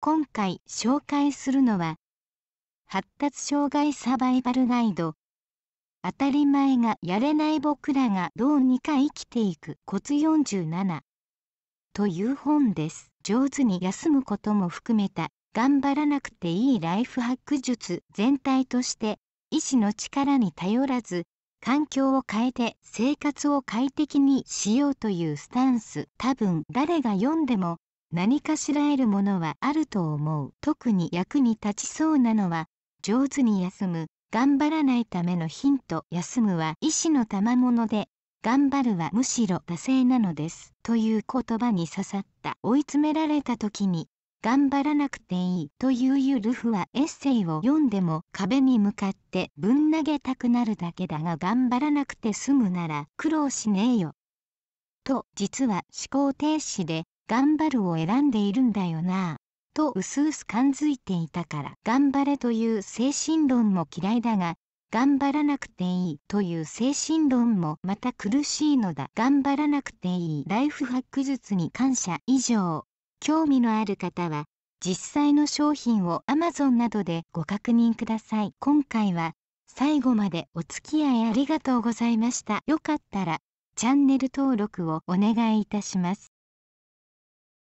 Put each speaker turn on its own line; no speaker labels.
今回紹介するのは発達障害サバイバルガイド当たり前がやれない僕らがどうにか生きていくコツ47という本です上手に休むことも含めた頑張らなくていいライフハック術全体として医師の力に頼らず環境を変えて生活を快適にしようというスタンス多分誰が読んでも何かしら得るものはあると思う特に役に立ちそうなのは上手に休む頑張らないためのヒント休むは意志の賜物で頑張るはむしろ惰性なのですという言葉に刺さった追い詰められた時に頑張らなくていいというゆるふはエッセイを読んでも壁に向かってぶん投げたくなるだけだが頑張らなくて済むなら苦労しねえよ。と実は思考停止で頑張るを選んでいるんだよなと薄々感づいていたから頑張れという精神論も嫌いだが頑張らなくていいという精神論もまた苦しいのだ頑張らなくていいライフハック術に感謝以上興味のある方は実際の商品を Amazon などでご確認ください今回は最後までお付き合いありがとうございましたよかったらチャンネル登録をお願いいたします